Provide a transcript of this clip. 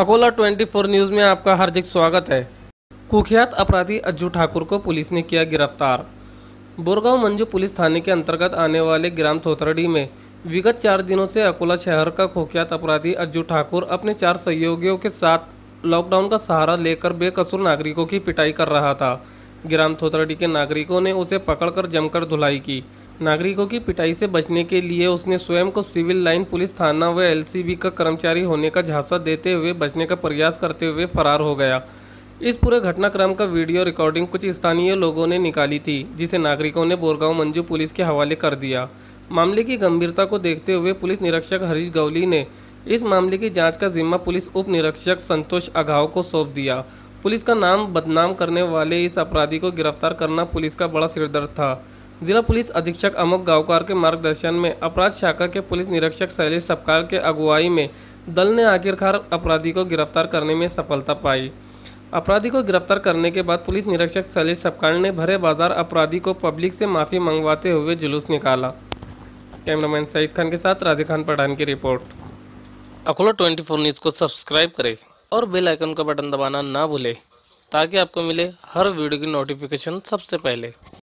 Akola 24 news में आपका हार्दिक स्वागत है कुख्यात अपराधी अज्जू ठाकुर को पुलिस ने किया गिरफ्तार बोरगांव मंजू पुलिस थाने के अंतर्गत आने वाले ग्राम थोथरडी में विगत चार दिनों से अकोला शहर का कुख्यात अपराधी अज्जू ठाकुर अपने चार सहयोगियों के साथ लॉकडाउन का सहारा लेकर बेकसूर नागरिकों की पिटाई कर रहा था ग्राम थोथरडी के नागरिकों ने उसे पकड़कर जमकर धुलाई की नागरिकों की पिटाई से बचने के लिए उसने स्वयं को सिविल लाइन पुलिस थाना व एलसीबी का कर्मचारी होने का झांसा देते हुए बचने का प्रयास करते हुए फरार हो गया इस पूरे घटनाक्रम का वीडियो रिकॉर्डिंग कुछ स्थानीय लोगों ने निकाली थी जिसे नागरिकों ने बोरगांव मंजू पुलिस के हवाले कर दिया मामले की गंभीरता को देखते हुए पुलिस निरीक्षक हरीश गवली ने इस मामले की जांच का जिम्मा पुलिस उप निरीक्षक संतोष अघाव को सौंप दिया पुलिस का नाम बदनाम करने वाले इस अपराधी को गिरफ्तार करना पुलिस का बड़ा सिरदर्द था जिला पुलिस अधीक्षक अमोक गांवकार के मार्गदर्शन में अपराध शाखा के पुलिस निरीक्षक शैलेश सपकार के अगुवाई में दल ने आखिरकार अपराधी को गिरफ्तार करने में सफलता पाई अपराधी को गिरफ्तार करने के बाद पुलिस निरीक्षक शैलेश सपकार ने भरे बाजार अपराधी को पब्लिक से माफ़ी मंगवाते हुए जुलूस निकाला कैमरामैन सईद खान के साथ राजे खान पठान की रिपोर्ट अकोला फोर न्यूज़ को सब्सक्राइब करें और बेल आइकन का बटन दबाना ना भूलें ताकि आपको मिले हर वीडियो की नोटिफिकेशन सबसे पहले